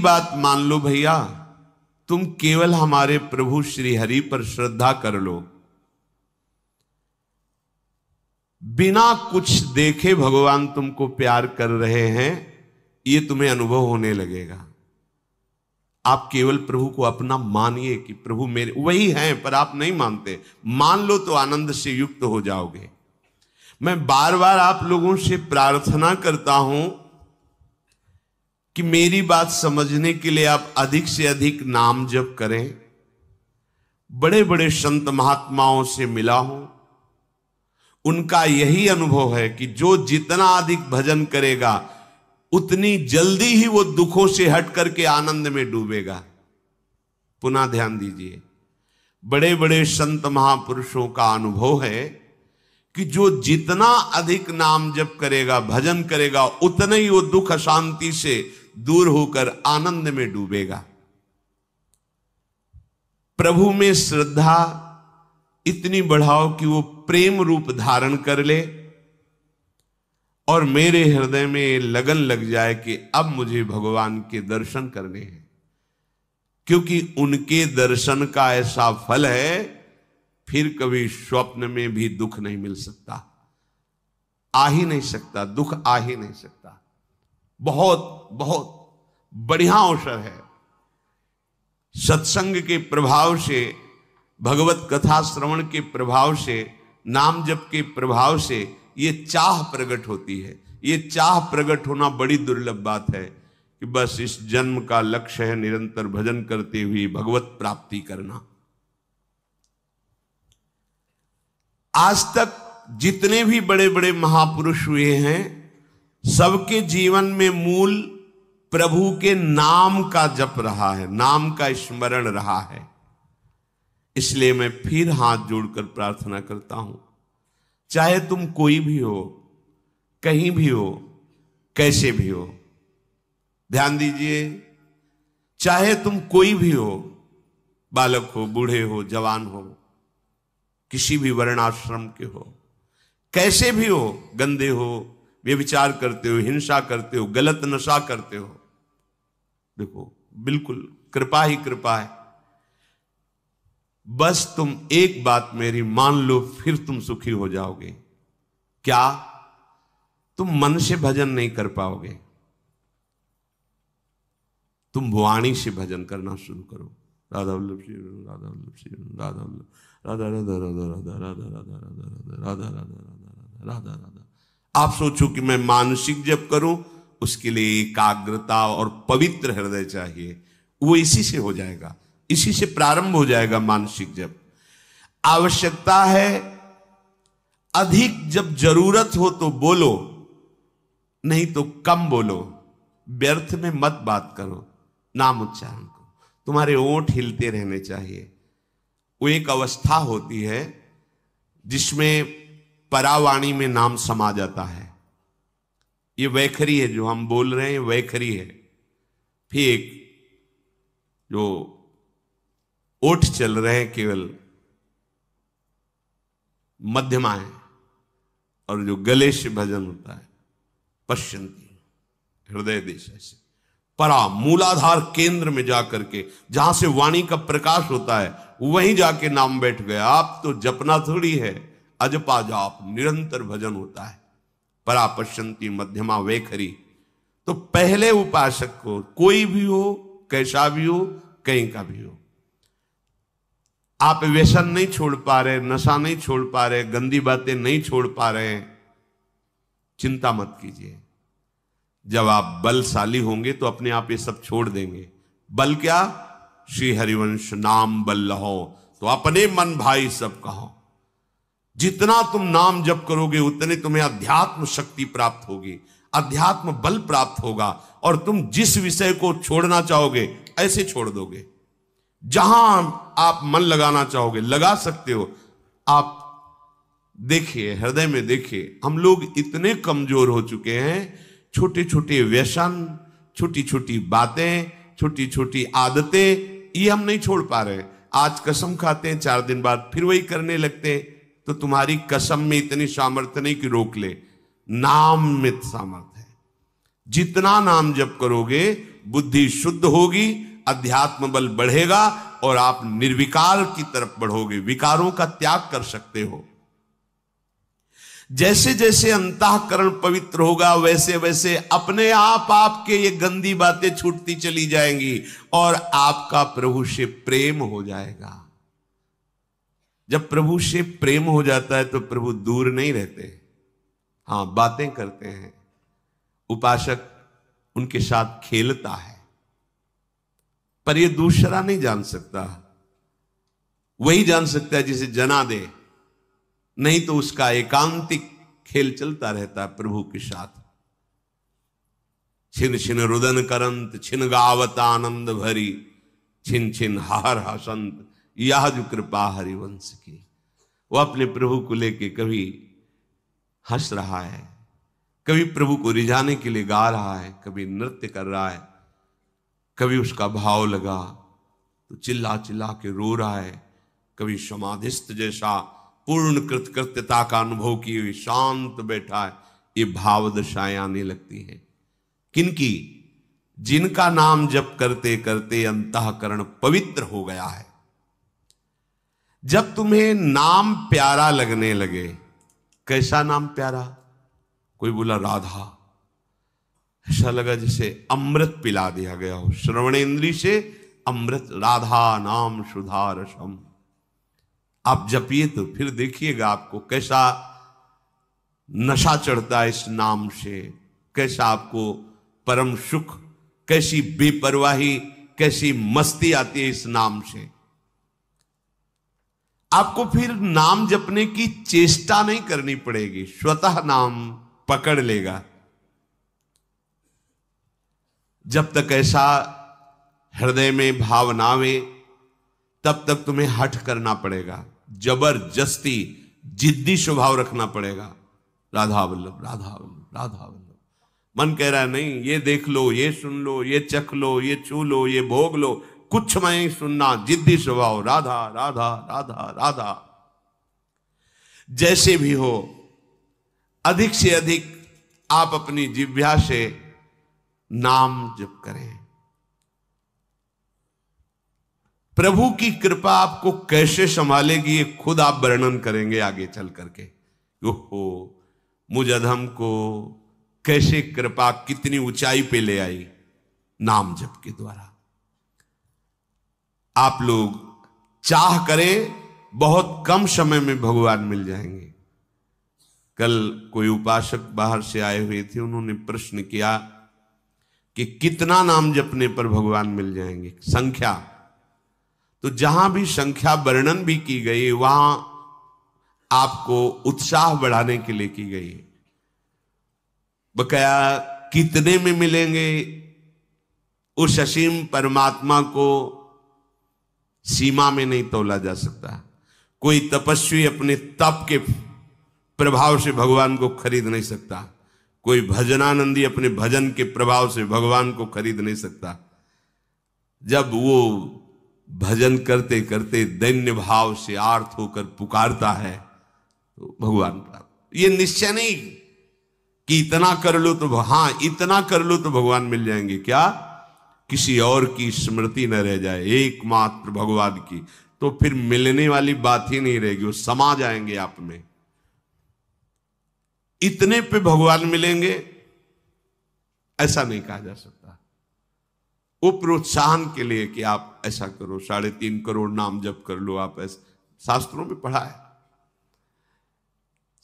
बात मान लो भैया तुम केवल हमारे प्रभु श्री हरि पर श्रद्धा कर लो बिना कुछ देखे भगवान तुमको प्यार कर रहे हैं ये तुम्हें अनुभव होने लगेगा आप केवल प्रभु को अपना मानिए कि प्रभु मेरे वही हैं पर आप नहीं मानते मान लो तो आनंद से युक्त हो जाओगे मैं बार बार आप लोगों से प्रार्थना करता हूं कि मेरी बात समझने के लिए आप अधिक से अधिक नाम जप करें बड़े बड़े संत महात्माओं से मिला हूं उनका यही अनुभव है कि जो जितना अधिक भजन करेगा उतनी जल्दी ही वो दुखों से हट करके आनंद में डूबेगा पुनः ध्यान दीजिए बड़े बड़े संत महापुरुषों का अनुभव है कि जो जितना अधिक नाम जप करेगा भजन करेगा उतना ही वो दुख अशांति से दूर होकर आनंद में डूबेगा प्रभु में श्रद्धा इतनी बढ़ाओ कि वो प्रेम रूप धारण कर ले और मेरे हृदय में लगन लग जाए कि अब मुझे भगवान के दर्शन करने हैं क्योंकि उनके दर्शन का ऐसा फल है फिर कभी स्वप्न में भी दुख नहीं मिल सकता आ ही नहीं सकता दुख आ ही नहीं सकता बहुत बहुत बढ़िया अवसर है सत्संग के प्रभाव से भगवत कथा श्रवण के प्रभाव से नाम जप के प्रभाव से ये चाह प्रकट होती है ये चाह प्रकट होना बड़ी दुर्लभ बात है कि बस इस जन्म का लक्ष्य है निरंतर भजन करते हुए भगवत प्राप्ति करना आज तक जितने भी बड़े बड़े महापुरुष हुए हैं सबके जीवन में मूल प्रभु के नाम का जप रहा है नाम का स्मरण रहा है इसलिए मैं फिर हाथ जोड़कर प्रार्थना करता हूं चाहे तुम कोई भी हो कहीं भी हो कैसे भी हो ध्यान दीजिए चाहे तुम कोई भी हो बालक हो बूढ़े हो जवान हो किसी भी वर्णाश्रम के हो कैसे भी हो गंदे हो व्यविचार करते हो हिंसा करते हो गलत नशा करते हो देखो बिल्कुल कृपा ही कृपा है बस तुम एक बात मेरी मान लो फिर तुम सुखी हो जाओगे क्या तुम मन से भजन नहीं कर पाओगे तुम वाणी से भजन करना शुरू करो राधा वल्लभ श्री राधा वल्लभ श्री राधा वल्लभ राधा राधा राधा राधा राधा राधा राधा राधा राधा राधा राधा राधा राधा आप सोचो कि मैं मानसिक जब करूं उसके लिए एकाग्रता और पवित्र हृदय चाहिए वो इसी से हो जाएगा इसी से प्रारंभ हो जाएगा मानसिक जब आवश्यकता है अधिक जब जरूरत हो तो बोलो नहीं तो कम बोलो व्यर्थ में मत बात करो नाम उच्चारण करो तुम्हारे ओठ हिलते रहने चाहिए वो एक अवस्था होती है जिसमें परावाणी में नाम समा जाता है ये वैखरी है जो हम बोल रहे हैं वैखरी है फिर एक जो ओठ चल रहे हैं केवल मध्यमा है और जो गलेश भजन होता है पश्चंती हृदय देश ऐसे परा मूलाधार केंद्र में जाकर के जहां से वाणी का प्रकाश होता है वहीं जाके नाम बैठ गया आप तो जपना थोड़ी है अजपा जाप निरंतर भजन होता है परा पश्यंती मध्यमा वे खरी तो पहले उपासक को कोई भी हो कैसा भी हो कहीं का भी हो आप व्यसन नहीं छोड़ पा रहे नशा नहीं छोड़ पा रहे गंदी बातें नहीं छोड़ पा रहे चिंता मत कीजिए जब आप बलशाली होंगे तो अपने आप ये सब छोड़ देंगे बल क्या श्री हरिवंश नाम बल लहो तो अपने मन भाई सब कहो जितना तुम नाम जप करोगे उतने तुम्हें अध्यात्म शक्ति प्राप्त होगी अध्यात्म बल प्राप्त होगा और तुम जिस विषय को छोड़ना चाहोगे ऐसे छोड़ दोगे जहां आप मन लगाना चाहोगे लगा सकते हो आप देखिए हृदय में देखिए हम लोग इतने कमजोर हो चुके हैं छोटे छोटे व्यसन छोटी छोटी बातें छोटी छोटी आदतें ये हम नहीं छोड़ पा रहे आज कसम खाते हैं चार दिन बाद फिर वही करने लगते हैं तो तुम्हारी कसम में इतनी सामर्थ्य नहीं कि रोक ले नाम में सामर्थ्य है जितना नाम जप करोगे बुद्धि शुद्ध होगी अध्यात्म बल बढ़ेगा और आप निर्विकार की तरफ बढ़ोगे विकारों का त्याग कर सकते हो जैसे जैसे अंतकरण पवित्र होगा वैसे वैसे अपने आप आपके ये गंदी बातें छूटती चली जाएंगी और आपका प्रभु से प्रेम हो जाएगा जब प्रभु से प्रेम हो जाता है तो प्रभु दूर नहीं रहते हाँ बातें करते हैं उपासक उनके साथ खेलता है पर यह दूसरा नहीं जान सकता वही जान सकता है जिसे जना दे नहीं तो उसका एकांतिक खेल चलता रहता है प्रभु के साथ छिन छिन रुदन करंत छिन गावत आनंद भरी छिन छिन हार हसंत यह जो कृपा हरिवंश की वो अपने प्रभु को लेके कभी हंस रहा है कभी प्रभु को रिझाने के लिए गा रहा है कभी नृत्य कर रहा है कभी उसका भाव लगा तो चिल्ला चिल्ला के रो रहा है कभी समाधिस्थ जैसा पूर्ण कृतकृत्यता का अनुभव किए हुए शांत बैठा है ये भाव दशाएं आने लगती हैं किनकी जिनका नाम जप करते करते अंतकरण पवित्र हो गया है जब तुम्हें नाम प्यारा लगने लगे कैसा नाम प्यारा कोई बोला राधा ऐसा लगा जैसे अमृत पिला दिया गया हो श्रवणेन्द्री से अमृत राधा नाम सुधा रसम आप जपिए तो फिर देखिएगा आपको कैसा नशा चढ़ता है इस नाम से कैसा आपको परम सुख कैसी बेपरवाही कैसी मस्ती आती है इस नाम से आपको फिर नाम जपने की चेष्टा नहीं करनी पड़ेगी स्वतः नाम पकड़ लेगा जब तक ऐसा हृदय में भाव ना आवे तब तक तुम्हें हट करना पड़ेगा जबरदस्ती जिद्दी स्वभाव रखना पड़ेगा राधा वल्लभ राधा वल्लभ राधा वल्लभ मन कह रहा है नहीं ये देख लो ये सुन लो ये चख लो ये छू लो ये भोग लो कुछ मैं सुनना जिद्दी स्वभाव राधा राधा राधा राधा जैसे भी हो अधिक से अधिक आप अपनी जिव्या से नाम जप करें प्रभु की कृपा आपको कैसे संभालेगी ये खुद आप वर्णन करेंगे आगे चल करके ओहो मुझ अधम को कैसे कृपा कितनी ऊंचाई पे ले आई नाम जप के द्वारा आप लोग चाह करें बहुत कम समय में भगवान मिल जाएंगे कल कोई उपासक बाहर से आए हुए थे उन्होंने प्रश्न किया कि कितना नाम जपने पर भगवान मिल जाएंगे संख्या तो जहां भी संख्या वर्णन भी की गई वहां आपको उत्साह बढ़ाने के लिए की गई है बकाया कितने में मिलेंगे उस असीम परमात्मा को सीमा में नहीं तोला जा सकता कोई तपस्वी अपने तप के प्रभाव से भगवान को खरीद नहीं सकता कोई भजनानंदी अपने भजन के प्रभाव से भगवान को खरीद नहीं सकता जब वो भजन करते करते दैन्य भाव से आर्थ होकर पुकारता है तो भगवान प्राप्त ये निश्चय नहीं कि इतना कर लो तो हां इतना कर लो तो भगवान मिल जाएंगे क्या किसी और की स्मृति न रह जाए एकमात्र भगवान की तो फिर मिलने वाली बात ही नहीं रहेगी वो समा जाएंगे आप में इतने पे भगवान मिलेंगे ऐसा नहीं कहा जा सकता वो प्रोत्साहन के लिए कि आप ऐसा करो साढ़े तीन करोड़ नाम जप कर लो आप ऐसे शास्त्रों में पढ़ा है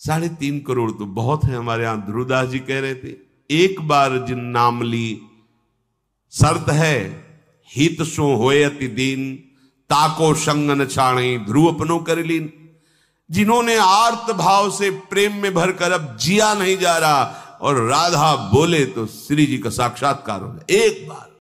साढ़े तीन करोड़ तो बहुत है हमारे यहां ध्रुवदास जी कह रहे थे एक बार जिन नाम ली शर्त है हित सो होए अति दीन ताको संगन न छाणे ध्रुव अपनो कर लीन जिन्होंने आर्त भाव से प्रेम में भरकर अब जिया नहीं जा रहा और राधा बोले तो श्री जी का साक्षात्कार हो एक बार